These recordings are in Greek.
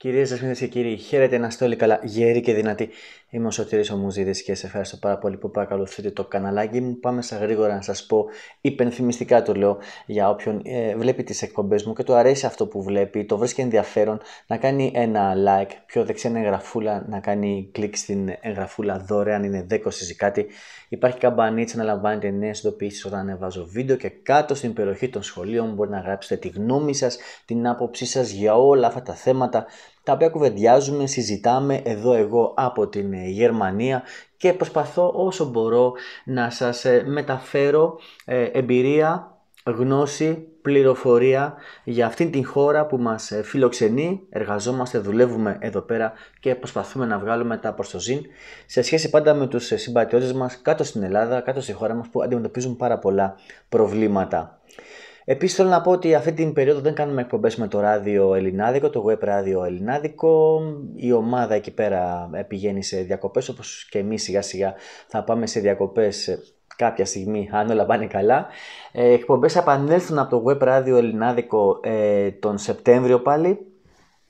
Κυρίες σας και κύριοι, χαίρετε να είστε όλοι καλά, γεροί και δυνατοί. Είμαι ο Σωτήρης ο και σε ευχαριστώ πάρα πολύ που παρακολουθείτε το καναλάκι μου. Πάμε στα γρήγορα να σας πω, υπενθυμιστικά το λέω, για όποιον ε, βλέπει τις εκπομπές μου και του αρέσει αυτό που βλέπει, το βρίσκει ενδιαφέρον, να κάνει ένα like, πιο δεξιά είναι εγγραφούλα, να κάνει κλικ στην εγγραφούλα δωρεάν, είναι 10 ή κάτι. Υπάρχει καμπανίτσα να λαμβάνετε νέες ειδοποιήσεις όταν ανεβάζω βίντεο και κάτω στην περιοχή των σχολείων μπορεί να γράψετε τη γνώμη σας, την άποψή σας για όλα αυτά τα θέματα τα οποία κουβεντιάζουμε, συζητάμε εδώ εγώ από την ε, Γερμανία και προσπαθώ όσο μπορώ να σας ε, μεταφέρω ε, εμπειρία, γνώση, πληροφορία για αυτήν την χώρα που μας φιλοξενεί, εργαζόμαστε, δουλεύουμε εδώ πέρα και προσπαθούμε να βγάλουμε τα προστοζήν σε σχέση πάντα με τους συμπατιώτες μας κάτω στην Ελλάδα, κάτω στη χώρα μας που αντιμετωπίζουν πάρα πολλά προβλήματα. Επίσης, θέλω να πω ότι αυτή την περίοδο δεν κάνουμε εκπομπές με το ράδιο Ελληνάδικο, το web ράδιο Ελληνάδικο. Η ομάδα εκεί πέρα ε, πηγαίνει σε διακοπές, όπως και εμείς σιγά σιγά θα πάμε σε διακοπές ε, κάποια στιγμή, αν όλα πάνε καλά. Εκπομπέ εκπομπές επανέλθουν από το web ράδιο Ελληνάδικο ε, τον Σεπτέμβριο πάλι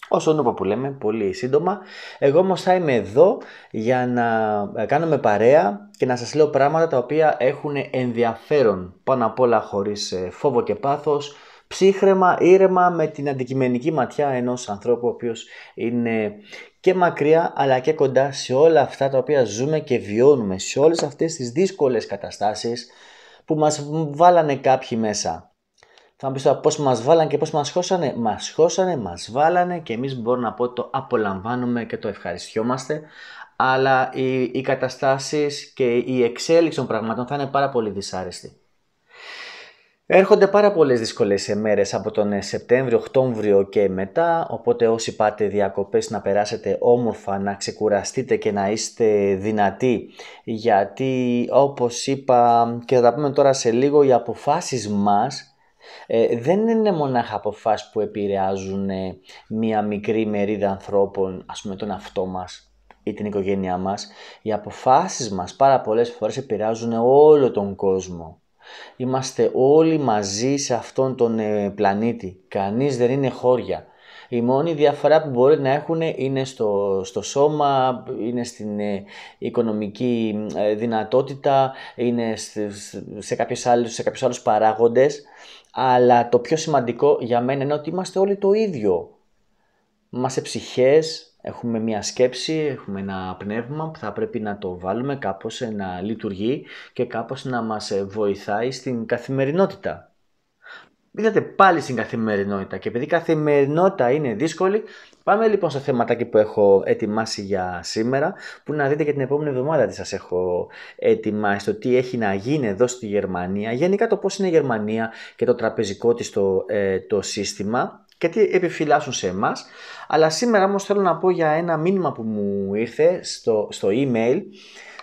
Όσον ούπα που λέμε, πολύ σύντομα. Εγώ όμως θα είμαι εδώ για να ε, κάνουμε παρέα και να σας λέω πράγματα τα οποία έχουν ενδιαφέρον πάνω απ' όλα χωρίς ε, φόβο και πάθος, ψύχρεμα, ήρεμα, με την αντικειμενική ματιά ενός ανθρώπου ο οποίος είναι και μακριά αλλά και κοντά σε όλα αυτά τα οποία ζούμε και βιώνουμε, σε όλες αυτές τις δύσκολες καταστάσεις που μας βάλανε κάποιοι μέσα. Θα μου πεις τώρα πώς μας βάλανε και πώς μας χώσανε. Μας χώσανε, μας βάλανε και εμείς μπορούμε να πω ότι το απολαμβάνουμε και το ευχαριστιόμαστε. Αλλά οι, οι καταστάσεις και η εξέλιξη των πραγματών θα είναι πάρα πολύ δυσάρεστη. Έρχονται πάρα πολλές δύσκολες μέρε από τον ε, Σεπτέμβριο, Οκτώβριο και μετά. Οπότε, όσοι πάτε διακοπές, να περάσετε όμορφα, να ξεκουραστείτε και να είστε δυνατοί. Γιατί, όπως είπα και θα τα πούμε τώρα σε λίγο, οι αποφάσεις μας ε, δεν είναι μονάχα αποφάσεις που επηρεάζουν ε, μία μικρή μερίδα ανθρώπων, ας πούμε τον αυτό μας ή την οικογένειά μας. Οι αποφάσεις μας πάρα πολλές φορές επηρεάζουν όλο τον κόσμο. Είμαστε όλοι μαζί σε αυτόν τον ε, πλανήτη. Κανείς δεν είναι χώρια. Η μόνη διαφορά που μπορεί να έχουν είναι στο, στο σώμα, είναι στην ε, οικονομική ε, δυνατότητα, είναι σε, σε κάποιους άλλους, σε κάποιους άλλους παράγοντες, αλλά το πιο σημαντικό για μένα είναι ότι είμαστε όλοι το ίδιο. Είμαστε ψυχές, έχουμε μια σκέψη, έχουμε ένα πνεύμα που θα πρέπει να το βάλουμε κάπως να λειτουργεί και κάπως να μας ε, βοηθάει στην καθημερινότητα. Είδατε πάλι στην καθημερινότητα και επειδή η καθημερινότητα είναι δύσκολη, πάμε λοιπόν στο θεματάκι που έχω ετοιμάσει για σήμερα, που να δείτε και την επόμενη εβδομάδα τι σας έχω ετοιμάσει, το τι έχει να γίνει εδώ στη Γερμανία, γενικά το πώς είναι η Γερμανία και το τραπεζικό της το, ε, σύστημα και τι επιφυλάσσουν σε εμάς. Αλλά σήμερα όμως θέλω να πω για ένα μήνυμα που μου ήρθε στο, στο email,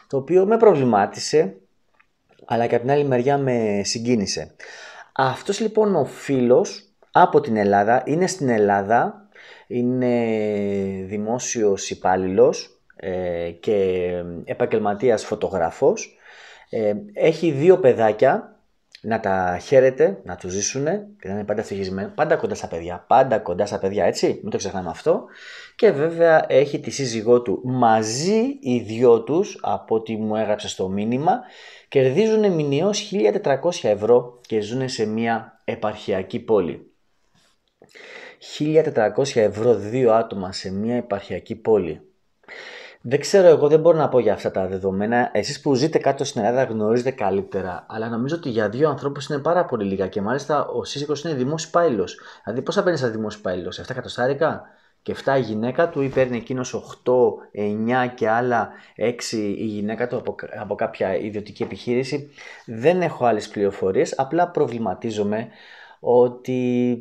το οποίο με προβλημάτισε, αλλά και από την άλλη μεριά με συγκίνησε. Αυτός λοιπόν ο φίλος από την Ελλάδα είναι στην Ελλάδα, είναι δημόσιος υπάλληλος ε, και επαγγελματίας φωτογράφος. Ε, έχει δύο παιδάκια να τα χαίρετε, να τους ζήσουν και να είναι πάντα ευτυχισμένοι, πάντα κοντά στα παιδιά. Πάντα κοντά στα παιδιά, έτσι, μην το ξεχνάμε αυτό. Και βέβαια έχει τη σύζυγό του μαζί οι δυο τους, από ό,τι μου έγραψε στο μήνυμα, κερδίζουν μηνιαίω 1400 ευρώ και ζουν σε μια επαρχιακή πόλη. 1400 ευρώ δύο άτομα σε μια επαρχιακή πόλη. Δεν ξέρω, εγώ δεν μπορώ να πω για αυτά τα δεδομένα. Εσείς που ζείτε κάτω στην Ελλάδα γνωρίζετε καλύτερα. Αλλά νομίζω ότι για δύο ανθρώπους είναι πάρα πολύ λίγα. Και μάλιστα ο σύζυγος είναι δημόσιος υπάλληλος. Δηλαδή, θα παίρνεις ένα δημόσιος υπάλληλος, 7 εκατοστάρικα και 7 η γυναίκα του, ή παίρνει εκείνος 8, 9 και άλλα 6 η γυναίκα του από, από κάποια ιδιωτική επιχείρηση. Δεν έχω άλλες πληροφορίες. Απλά προβληματίζομαι ότι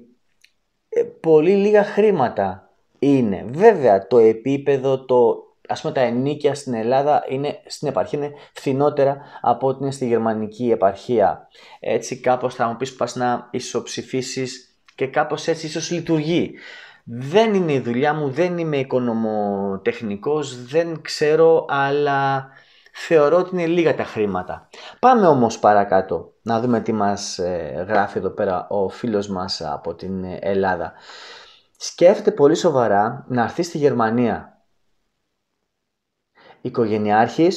ε, πολύ λίγα χρήματα είναι. Βέβαια το επίπεδο το ας πούμε τα ενίκια στην Ελλάδα είναι, στην επαρχία είναι φθηνότερα από ό,τι είναι στη γερμανική επαρχία. Έτσι κάπως θα μου πεις πας να ισοψηφίσεις και κάπως έτσι ίσως λειτουργεί. Δεν είναι η δουλειά μου, δεν είμαι οικονομοτεχνικός, δεν ξέρω, αλλά θεωρώ ότι είναι λίγα τα χρήματα. Πάμε όμως παρακάτω να δούμε τι μας ε, γράφει εδώ πέρα ο φίλος μας από την Ελλάδα. Σκέφτεται πολύ σοβαρά να έρθει στη Γερμανία οικογενειάρχης,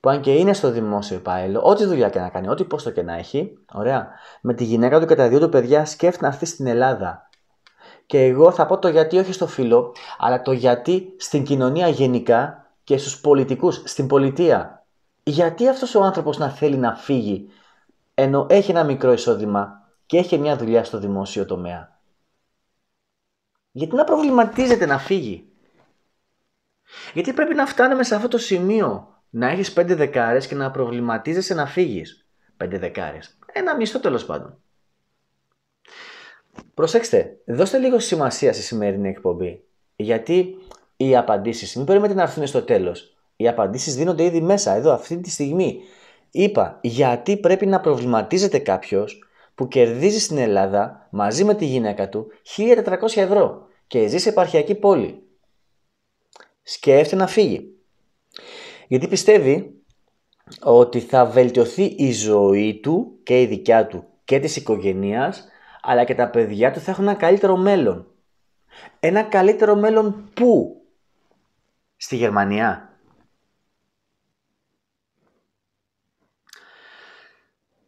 που αν και είναι στο δημόσιο υπάλληλο, ό,τι δουλειά και να κάνει, ό,τι πόστο και να έχει, ωραία, με τη γυναίκα του και τα δύο του παιδιά σκέφτεται να έρθει στην Ελλάδα. Και εγώ θα πω το γιατί όχι στο φίλο, αλλά το γιατί στην κοινωνία γενικά και στους πολιτικούς, στην πολιτεία. Γιατί αυτός ο άνθρωπος να θέλει να φύγει, ενώ έχει ένα μικρό εισόδημα και έχει μια δουλειά στο δημόσιο τομέα. Γιατί να προβληματίζεται να φύγει. Γιατί πρέπει να φτάνουμε σε αυτό το σημείο. Να έχεις πέντε δεκάρες και να προβληματίζεσαι να φύγεις. Πέντε δεκάρες. Ένα μισθό τέλος πάντων. Προσέξτε, δώστε λίγο σημασία στη σημερινή εκπομπή. Γιατί οι απαντήσεις, μην περιμένετε να έρθουν στο τέλος. Οι απαντήσεις δίνονται ήδη μέσα, εδώ, αυτή τη στιγμή. Είπα, γιατί πρέπει να προβληματίζεται κάποιος που κερδίζει στην Ελλάδα μαζί με τη γυναίκα του 1400 ευρώ και ζει σε επαρχιακή πόλη σκέφτεται να φύγει. Γιατί πιστεύει ότι θα βελτιωθεί η ζωή του και η δικιά του και της οικογένειας, αλλά και τα παιδιά του θα έχουν ένα καλύτερο μέλλον. Ένα καλύτερο μέλλον πού? Στη Γερμανία.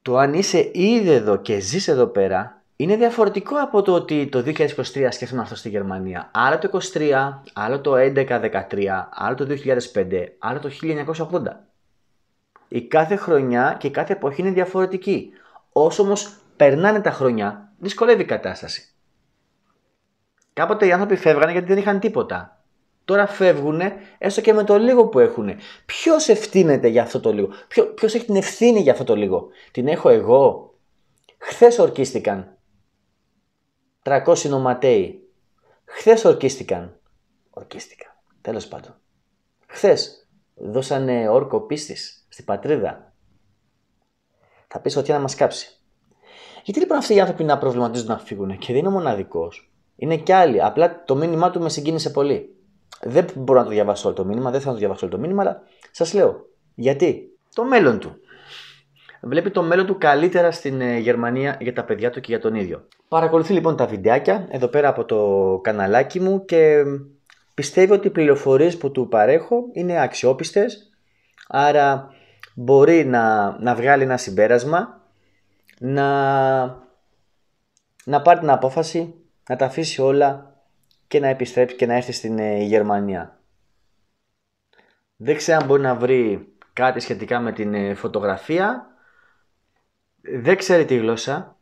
Το αν είσαι ήδη εδώ και ζεις εδώ πέρα, είναι διαφορετικό από το ότι το 2023 σκέφτομαι αυτό στη Γερμανία. Άλλο το 23, άλλο το 11-13, άλλο το 2005, άλλο το 1980. Η κάθε χρονιά και η κάθε εποχή είναι διαφορετική. Όσο όμως περνάνε τα χρόνια, δυσκολεύει η κατάσταση. Κάποτε οι άνθρωποι φεύγανε γιατί δεν είχαν τίποτα. Τώρα φεύγουν έστω και με το λίγο που έχουν. Ποιος ευθύνεται για αυτό το λίγο, Ποιο έχει την ευθύνη για αυτό το λίγο, Την έχω εγώ. Χθες ορκίστηκαν 300 νοματέοι. χθες ορκίστηκαν. Ορκίστηκαν. τέλος πάντων. χθες δώσανε όρκο πίστης στην πατρίδα. Θα πεις ότι να μας κάψει. Γιατί λοιπόν αυτοί οι άνθρωποι να προβληματίζουν να φύγουν και δεν είναι μοναδικός, Είναι κι άλλοι. Απλά το μήνυμά του με συγκίνησε πολύ. Δεν μπορώ να το διαβάσω όλο το μήνυμα, δεν θα το διαβάσω όλο το μήνυμα, αλλά σας λέω γιατί. Το μέλλον του βλέπει το μέλλον του καλύτερα στην ε, Γερμανία για τα παιδιά του και για τον ίδιο. Παρακολουθεί λοιπόν τα βιντεάκια εδώ πέρα από το καναλάκι μου και πιστεύει ότι οι πληροφορίες που του παρέχω είναι αξιόπιστες, άρα μπορεί να, να βγάλει ένα συμπέρασμα, να, να πάρει την απόφαση, να τα αφήσει όλα και να επιστρέψει και να έρθει στην ε, Γερμανία. Δεν ξέρω αν μπορεί να βρει κάτι σχετικά με την ε, φωτογραφία δεν ξέρει τη γλώσσα,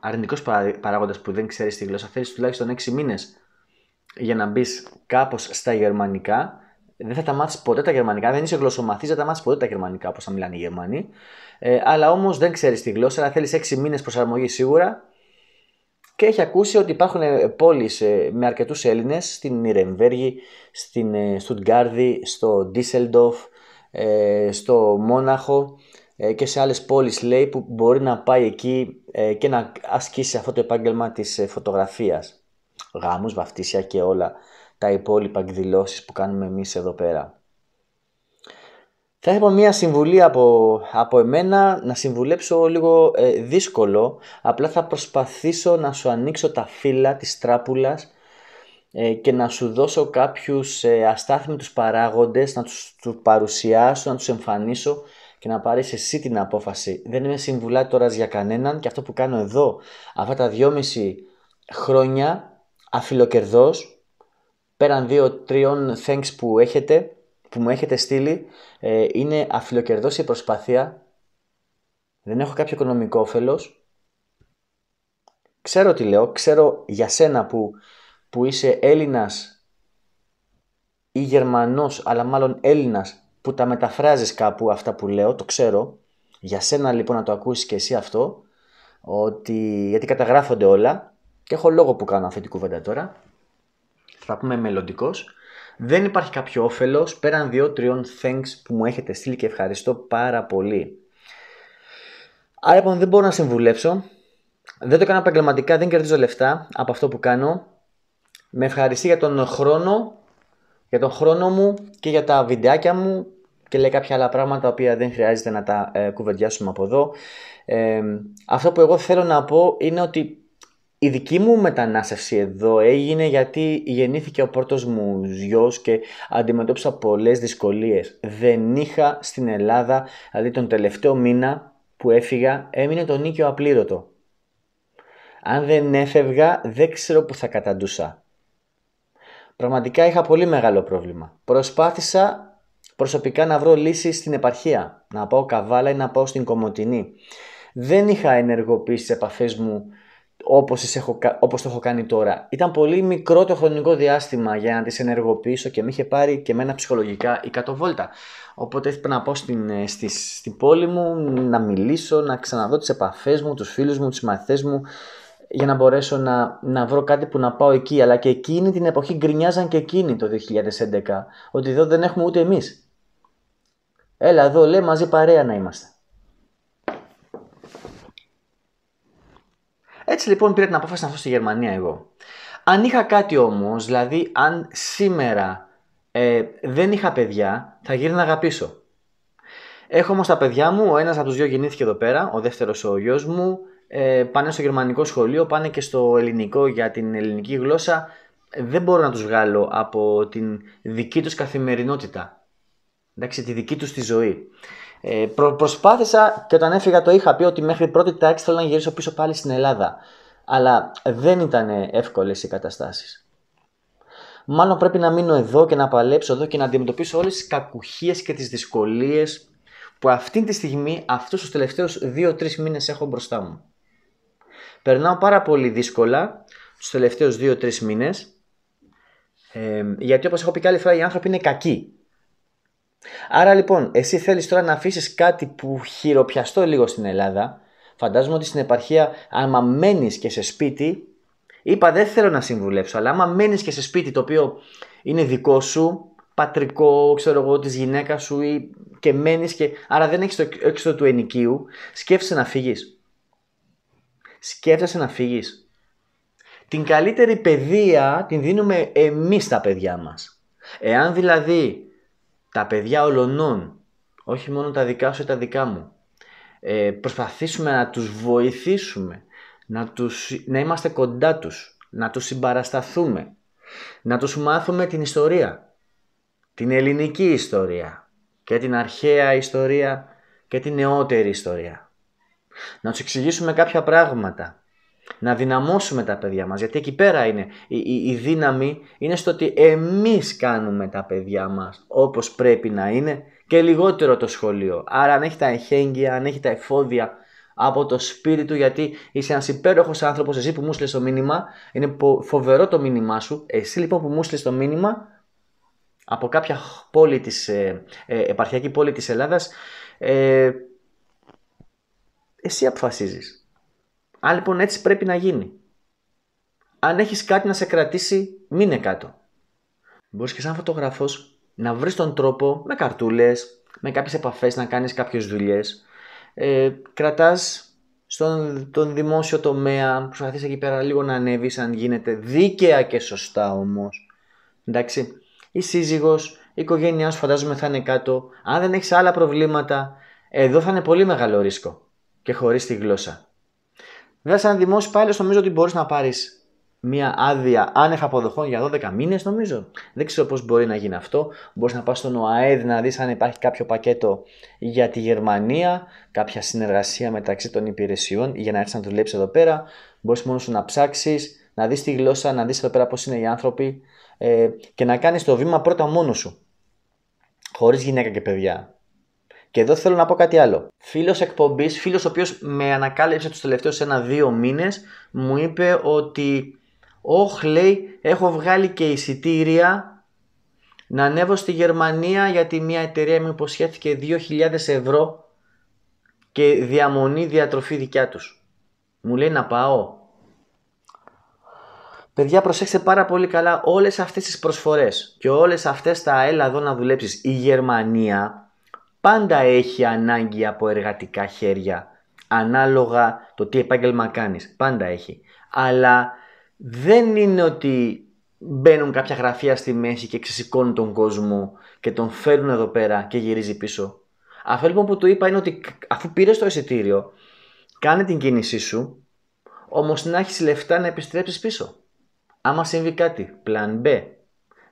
αρνητικός παράγοντας που δεν ξέρει τη γλώσσα, θέλεις τουλάχιστον 6 μήνες για να μπεις κάπως στα γερμανικά, δεν θα τα μάθεις ποτέ τα γερμανικά, δεν είσαι γλωσσομαθής, δεν θα τα μάθεις ποτέ τα γερμανικά όπως θα μιλάνε οι Γερμανοί. Ε, αλλά όμως δεν ξέρεις τη γλώσσα, αλλά θέλεις 6 μήνες προσαρμογή σίγουρα. Και έχει ακούσει ότι υπάρχουν ε, πόλεις ε, με αρκετούς Έλληνες στην Νιρεμβέργη, στην Στουτγκάρδη, στο Ντίσσελντοφ, στο Μόναχο ε, και σε άλλες πόλεις λέει που μπορεί να πάει εκεί ε, και να ασκήσει αυτό το επάγγελμα της ε, φωτογραφίας. Γάμους, βαφτίσια και όλα τα υπόλοιπα εκδηλώσεις που κάνουμε εμείς εδώ πέρα. Θα έχω μία συμβουλή από, από εμένα, να συμβουλέψω λίγο δύσκολο, απλά θα προσπαθήσω να σου ανοίξω τα φύλλα της τράπουλας και να σου δώσω κάποιους ε, αστάθμιτους παράγοντες, να τους τους παρουσιάσω, να τους εμφανίσω και να πάρεις εσύ την απόφαση. Δεν είμαι συμβουλά για κανέναν και αυτό που κάνω εδώ αυτά τα δυόμιση χρόνια αφιλοκερδός πέραν δύο-τριών thanks που έχετε που μου έχετε στείλει ε, είναι αφιλοκερδός η προσπάθεια δεν έχω κάποιο οικονομικό όφελος ξέρω τι λέω, ξέρω για σένα που, που είσαι Έλληνας ή Γερμανός αλλά μάλλον Έλληνας που τα μεταφράζεις κάπου αυτά που λέω, το ξέρω. Για σένα λοιπόν να το ακούσεις και εσύ αυτό, ότι, γιατί καταγράφονται όλα και έχω λόγο που κάνω αυτή την κουβέντα τώρα, θα πούμε μελλοντικός. Δεν υπάρχει κάποιο όφελος πέραν δύο-τριών thanks που μου έχετε στείλει και ευχαριστώ πάρα πολύ. Άρα λοιπόν δεν μπορώ να συμβουλέψω. Δεν το κάνω επαγγελματικά, δεν κερδίζω λεφτά από αυτό που κάνω. Με ευχαριστεί για τον χρόνο, για τον χρόνο μου και για τα βιντεάκια μου και λέει κάποια άλλα πράγματα τα οποία δεν χρειάζεται να τα ε, κουβεντιάσουμε από εδώ. Ε, αυτό που εγώ θέλω να πω είναι ότι η δική μου μετανάστευση εδώ έγινε γιατί γεννήθηκε ο πρώτος μου γιος και αντιμετώπισα πολλές δυσκολίες. Δεν είχα στην Ελλάδα, δηλαδή τον τελευταίο μήνα που έφυγα, έμεινε το νίκιο απλήρωτο. Αν δεν έφευγα, δεν ξέρω που θα καταντούσα. Πραγματικά είχα πολύ μεγάλο πρόβλημα. Προσπάθησα προσωπικά να βρω λύση στην επαρχία, να πάω καβάλα ή να πάω στην κομοτινή. Δεν είχα ενεργοποιήσει τις επαφές μου όπως, έχω, όπως το έχω κάνει τώρα. Ήταν πολύ μικρό το χρονικό διάστημα για να τις ενεργοποιήσω και με είχε πάρει και εμένα ψυχολογικά η κατοβόλτα. Οπότε έπρεπε να πάω στην, ε, στη, πόλη μου, να μιλήσω, να ξαναδώ τις επαφές μου, τους φίλους μου, τους μαθητές μου, για να μπορέσω να, να βρω κάτι που να πάω εκεί. Αλλά και εκείνη την εποχή γκρινιάζαν και εκείνη το 2011, ότι εδώ δεν έχουμε ούτε εμείς. Έλα εδώ, λέει, μαζί παρέα να είμαστε. Έτσι λοιπόν πήρα την απόφαση να έρθω στη Γερμανία εγώ. Αν είχα κάτι όμως, δηλαδή αν σήμερα ε, δεν είχα παιδιά, θα να πίσω. Έχω όμως τα παιδιά μου, ο ένας από τους δύο γεννήθηκε εδώ πέρα, ο δεύτερος ο γιος μου. Ε, πάνε στο γερμανικό σχολείο, πάνε και στο ελληνικό για την ελληνική γλώσσα. Δεν μπορώ να τους βγάλω από την δική τους καθημερινότητα εντάξει, τη δική τους τη ζωή. Ε, προσπάθησα και όταν έφυγα το είχα πει ότι μέχρι πρώτη τάξη θέλω να γυρίσω πίσω πάλι στην Ελλάδα. Αλλά δεν ήταν εύκολες οι καταστάσεις. Μάλλον πρέπει να μείνω εδώ και να παλέψω εδώ και να αντιμετωπίσω όλες τις κακουχίες και τις δυσκολίες που αυτή τη στιγμή, αυτούς τους τελευταίους 2-3 μήνες έχω μπροστά μου. Περνάω πάρα πολύ δύσκολα τους τελευταίους 2-3 μήνες, ε, γιατί όπως έχω πει και άλλη φορά οι άνθρωποι είναι κακοί. Άρα λοιπόν, εσύ θέλεις τώρα να αφήσεις κάτι που χειροπιαστώ λίγο στην Ελλάδα. Φαντάζομαι ότι στην επαρχία, άμα μένεις και σε σπίτι, είπα δεν θέλω να συμβουλεύσω, αλλά άμα μένεις και σε σπίτι το οποίο είναι δικό σου, πατρικό, ξέρω εγώ, της γυναίκας σου ή και μένεις και. Άρα δεν έχεις το έξοδο του ενοικίου, σκέφτεσαι να φύγεις. Σκέφτεσαι να φύγεις. Την καλύτερη παιδεία την δίνουμε εμείς τα παιδιά μας. Εάν δηλαδή τα παιδιά ολονών, όχι μόνο τα δικά σου ή τα δικά μου. Ε, προσπαθήσουμε να τους βοηθήσουμε, να, τους, να είμαστε κοντά τους, να τους συμπαρασταθούμε, να τους μάθουμε την ιστορία, την ελληνική ιστορία και την αρχαία ιστορία και την νεότερη ιστορία. Να τους εξηγήσουμε κάποια πράγματα, να δυναμώσουμε τα παιδιά μας, γιατί εκεί πέρα είναι η, δύναμη, είναι στο ότι εμείς κάνουμε τα παιδιά μας όπως πρέπει να είναι και λιγότερο το σχολείο. Άρα αν έχει τα εχέγγυα, αν έχει τα εφόδια από το σπίτι του, γιατί είσαι ένας υπέροχος άνθρωπος, εσύ που μου στείλες το μήνυμα, είναι φοβερό το μήνυμά σου, εσύ λοιπόν που μου στείλες το μήνυμα, από κάποια πόλη της, ε, ε, επαρχιακή πόλη της Ελλάδας, ε, εσύ αποφασίζεις αν λοιπόν έτσι πρέπει να γίνει. Αν έχεις κάτι να σε κρατήσει, μείνε κάτω. Μπορείς και σαν φωτογράφος να βρεις τον τρόπο με καρτούλες, με κάποιες επαφές, να κάνεις κάποιες δουλειές. Ε, κρατάς στον τον δημόσιο τομέα, προσπαθείς εκεί πέρα λίγο να ανέβεις αν γίνεται, δίκαια και σωστά όμως. Εντάξει, η σύζυγος, η οικογένειά σου φαντάζομαι θα είναι κάτω. Αν δεν έχεις άλλα προβλήματα, εδώ θα είναι πολύ μεγάλο ρίσκο και χωρίς τη γλώσσα. Βέβαια, σαν δημόσιο υπάλληλος, νομίζω ότι μπορείς να πάρεις μια άδεια άνεχα αποδοχών για 12 μήνες, νομίζω. Δεν ξέρω πώς μπορεί να γίνει αυτό. Μπορείς να πας στον ΟΑΕΔ να δεις αν υπάρχει κάποιο πακέτο για τη Γερμανία, κάποια συνεργασία μεταξύ των υπηρεσιών για να έρθεις να δουλέψεις εδώ πέρα. Μπορείς μόνος σου να ψάξεις, να δεις τη γλώσσα, να δεις εδώ πέρα πώς είναι οι άνθρωποι ε, και να κάνεις το βήμα πρώτα μόνος σου. Χωρίς γυναίκα και παιδιά. Και εδώ θέλω να πω κάτι άλλο. Φίλος εκπομπής, φίλος ο οποίος με ανακάλυψε τους τελευταίους ένα-δύο μήνες, μου είπε ότι, Ωχ, λέει, έχω βγάλει και εισιτήρια να ανέβω στη Γερμανία γιατί μια εταιρεία μου υποσχέθηκε 2.000 ευρώ και διαμονή διατροφή δικιά τους. Μου λέει να πάω. Παιδιά προσέξτε πάρα πολύ καλά όλες αυτές τις προσφορές και όλες αυτές τα έλα εδώ να δουλέψεις. Η Γερμανία πάντα έχει ανάγκη από εργατικά χέρια ανάλογα το τι επάγγελμα κάνεις. Πάντα έχει. Αλλά δεν είναι ότι μπαίνουν κάποια γραφεία στη μέση και ξεσηκώνουν τον κόσμο και τον φέρνουν εδώ πέρα και γυρίζει πίσω. Αυτό λοιπόν που του είπα είναι ότι αφού πήρες το εισιτήριο, κάνε την κίνησή σου, όμως να έχεις λεφτά να επιστρέψεις πίσω. Άμα συμβεί κάτι, πλαν B.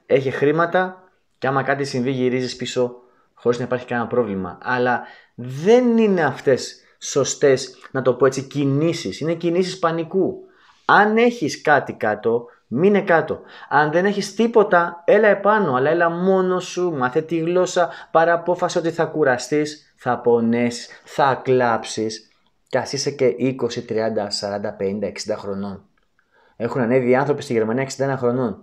Έχει χρήματα και άμα κάτι συμβεί γυρίζεις πίσω χωρίς να υπάρχει κανένα πρόβλημα. Αλλά δεν είναι αυτές σωστές, να το πω έτσι, κινήσεις. Είναι κινήσεις πανικού. Αν έχεις κάτι κάτω, μείνε κάτω. Αν δεν έχεις τίποτα, έλα επάνω, αλλά έλα μόνος σου, μάθε τη γλώσσα, παραπόφαση ότι θα κουραστείς, θα πονέσεις, θα κλάψεις. Και ας είσαι και 20, 30, 40, 50, 60 χρονών. Έχουν ανέβει άνθρωποι στη Γερμανία 61 χρονών.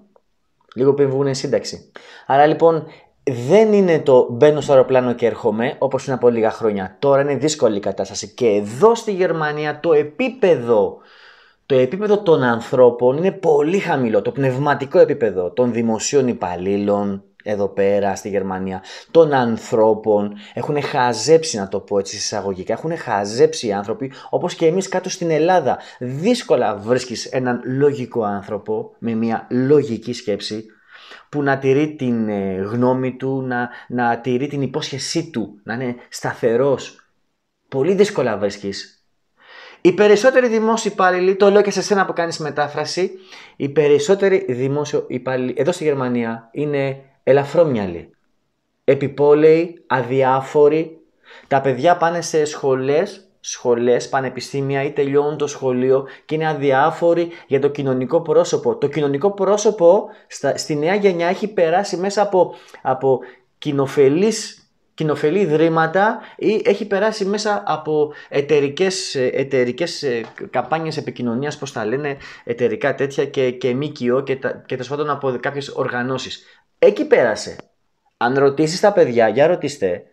Λίγο πριν βγουν σύνταξη. Άρα λοιπόν δεν είναι το μπαίνω στο αεροπλάνο και έρχομαι, όπως είναι από λίγα χρόνια. Τώρα είναι δύσκολη η κατάσταση και εδώ στη Γερμανία το επίπεδο, το επίπεδο των ανθρώπων είναι πολύ χαμηλό. Το πνευματικό επίπεδο των δημοσίων υπαλλήλων, εδώ πέρα στη Γερμανία, των ανθρώπων. Έχουν χαζέψει, να το πω έτσι εισαγωγικά, έχουν χαζέψει οι άνθρωποι, όπως και εμείς κάτω στην Ελλάδα. Δύσκολα βρίσκεις έναν λογικό άνθρωπο με μια λογική σκέψη που να τηρεί την ε, γνώμη του, να, να τηρεί την υπόσχεσή του, να είναι σταθερός. Πολύ δύσκολα βρίσκεις. Οι περισσότεροι δημόσιοι υπάλληλοι, το λέω και σε σένα που κάνεις μετάφραση, οι περισσότεροι δημόσιοι υπάλληλοι εδώ στη Γερμανία είναι ελαφρόμυαλοι, επιπόλαιοι, αδιάφοροι. Τα παιδιά πάνε σε σχολές σχολές, πανεπιστήμια ή τελειώνουν το σχολείο και είναι αδιάφοροι για το κοινωνικό πρόσωπο. Το κοινωνικό πρόσωπο στα, στη νέα γενιά έχει περάσει μέσα από, από κοινοφελείς κοινοφελή ιδρύματα ή έχει περάσει μέσα από εταιρικές, ε, εταιρικές ε, καμπάνιες επικοινωνίας, πώς τα λένε, εταιρικά τέτοια και, και ΜΚΟ και, τα, και από κάποιες οργανώσεις. Εκεί πέρασε. Αν ρωτήσεις τα παιδιά, για ρωτήστε,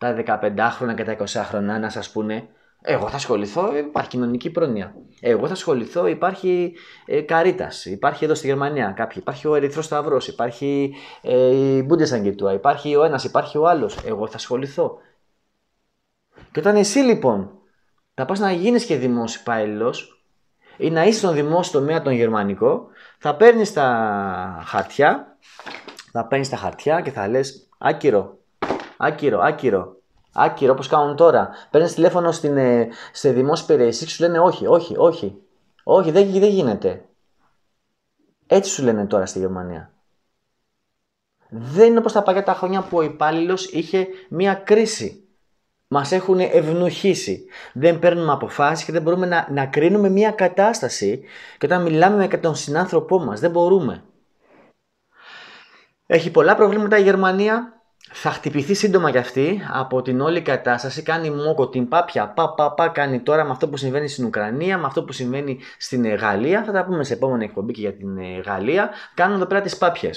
τα 15χρονα και τα 20 χρόνια να σας πούνε εγώ θα ασχοληθώ, υπάρχει κοινωνική πρόνοια. Εγώ θα ασχοληθώ, υπάρχει ε, Καρίτα, υπάρχει εδώ στη Γερμανία κάποιοι, υπάρχει ο Ερυθρός Σταυρός, υπάρχει ε, η Bundesangittua, υπάρχει ο ένας, υπάρχει ο άλλος. Εγώ θα ασχοληθώ. Και όταν εσύ λοιπόν θα πας να γίνεις και δημόσιο υπάλληλος ή να είσαι στον δημόσιο τομέα τον γερμανικό, θα παίρνεις τα χαρτιά, θα παίρνεις τα χαρτιά και θα λες: Άκυρο, Άκυρο, άκυρο. Άκυρο, όπως κάνουν τώρα. Παίρνεις τηλέφωνο στην, ε, σε δημόσια υπηρεσία και σου λένε όχι, όχι, όχι. Όχι, δεν, δεν γίνεται. Έτσι σου λένε τώρα στη Γερμανία. Δεν είναι όπως τα παλιά τα χρόνια που ο υπάλληλος είχε μία κρίση. Μας έχουν ευνοχήσει. Δεν παίρνουμε αποφάσεις και δεν μπορούμε να, να κρίνουμε μία κατάσταση. Και όταν μιλάμε με τον συνάνθρωπό μας, δεν μπορούμε. Έχει πολλά προβλήματα η Γερμανία θα χτυπηθεί σύντομα κι αυτή από την όλη κατάσταση, κάνει μόκο την πάπια, πα, πα, πα, κάνει τώρα με αυτό που συμβαίνει στην Ουκρανία, με αυτό που συμβαίνει στην ε, Γαλλία, θα τα πούμε σε επόμενη εκπομπή και για την ε, Γαλλία, κάνουν εδώ πέρα τις πάπιες.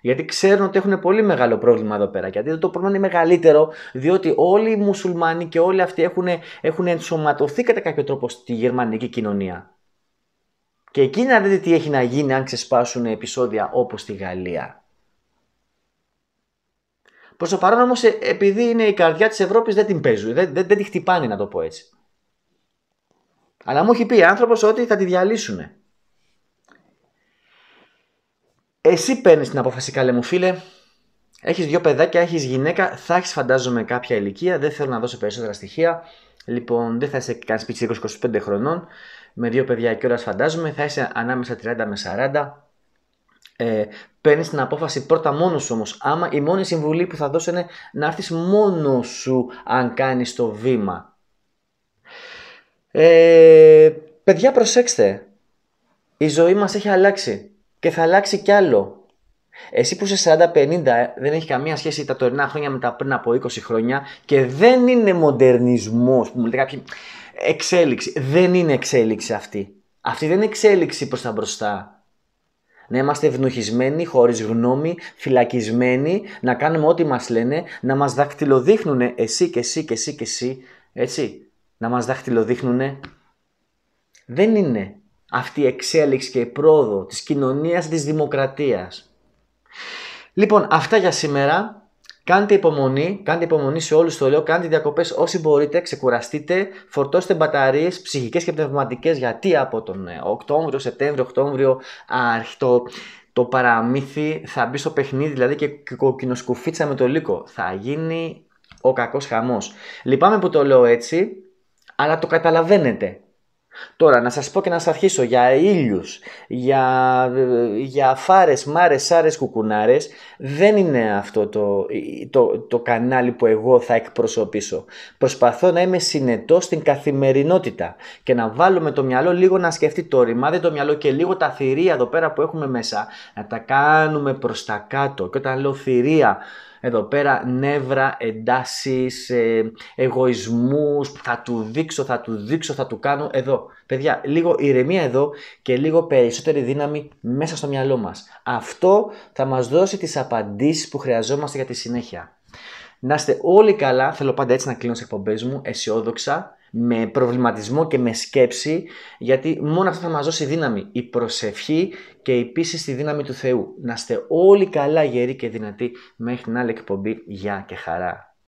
Γιατί ξέρουν ότι έχουν πολύ μεγάλο πρόβλημα εδώ πέρα. Γιατί το πρόβλημα είναι μεγαλύτερο, διότι όλοι οι μουσουλμάνοι και όλοι αυτοί έχουν, έχουν ενσωματωθεί κατά κάποιο τρόπο στη γερμανική κοινωνία. Και εκεί να δείτε τι έχει να γίνει αν ξεσπάσουν επεισόδια όπως στη Γαλλία. Προς το παρόν όμως, ε, επειδή είναι η καρδιά της Ευρώπης, δεν την παίζουν. Δεν, δεν, δεν τη χτυπάνε, να το πω έτσι. Αλλά μου έχει πει άνθρωπος ότι θα τη διαλύσουν. Εσύ παίρνεις την απόφαση, καλέ μου φίλε. Έχεις δύο παιδάκια, έχεις γυναίκα, θα έχεις φαντάζομαι κάποια ηλικία. Δεν θέλω να δώσω περισσότερα στοιχεία. Λοιπόν, δεν θα είσαι καν σπιτι 20-25 χρονών. Με δύο παιδιά και κιόλα φαντάζομαι. Θα είσαι ανάμεσα 30 με 40. Ε, Παίρνεις την απόφαση πρώτα μόνος σου όμως. Άμα η μόνη συμβουλή που θα δώσω είναι να έρθεις μόνος σου αν κάνεις το βήμα. Ε, παιδιά, προσέξτε. Η ζωή μας έχει αλλάξει και θα αλλάξει κι άλλο. Εσύ που είσαι 40-50 ε, δεν έχει καμία σχέση τα τωρινά χρόνια με τα πριν από 20 χρόνια και δεν είναι μοντερνισμός που μου λέτε κάποιοι εξέλιξη. Δεν είναι εξέλιξη αυτή. Αυτή δεν είναι εξέλιξη προς τα μπροστά να είμαστε ευνοχισμένοι, χωρίς γνώμη, φυλακισμένοι, να κάνουμε ό,τι μας λένε, να μας δαχτυλοδείχνουν εσύ και εσύ και εσύ και εσύ, έτσι. Να μας δαχτυλοδείχνουν. Δεν είναι αυτή η εξέλιξη και η πρόοδο της κοινωνίας της δημοκρατίας. Λοιπόν, αυτά για σήμερα. Κάντε υπομονή, κάντε υπομονή σε όλους το λέω. Κάντε διακοπές όσοι μπορείτε, ξεκουραστείτε, φορτώστε μπαταρίες ψυχικές και πνευματικές. Γιατί από τον ε, Οκτώβριο, Σεπτέμβριο, Οκτώβριο, αρχιτό, το παραμύθι θα μπει στο παιχνίδι, δηλαδή και κοκκινοσκουφίτσα με το λύκο. Θα γίνει ο κακός χαμός. Λυπάμαι που το λέω έτσι, αλλά το καταλαβαίνετε. Τώρα, να σας πω και να σας αρχίσω για ήλιους, για, ε, για φάρες, μάρες, σάρες, κουκουνάρες. Δεν είναι αυτό το, ε, το, το κανάλι που εγώ θα εκπροσωπήσω. Προσπαθώ να είμαι συνετός στην καθημερινότητα και να βάλω με το μυαλό λίγο να σκεφτεί το ρημάδι το μυαλό και λίγο τα θηρία εδώ πέρα που έχουμε μέσα, να τα κάνουμε προς τα κάτω. Και όταν λέω θηρία, εδώ πέρα νεύρα, εντάσεις, ε, εγωισμούς, θα του δείξω, θα του δείξω, θα του κάνω. Εδώ, παιδιά, λίγο ηρεμία εδώ και λίγο περισσότερη δύναμη μέσα στο μυαλό μας. Αυτό θα μας δώσει τις απαντήσεις που χρειαζόμαστε για τη συνέχεια. Να είστε όλοι καλά, θέλω πάντα έτσι να κλείνω τις εκπομπές μου, αισιόδοξα με προβληματισμό και με σκέψη, γιατί μόνο αυτό θα μας δώσει δύναμη, η προσευχή και η πίστη στη δύναμη του Θεού. Να είστε όλοι καλά, γεροί και δυνατοί μέχρι την άλλη εκπομπή. Γεια και χαρά.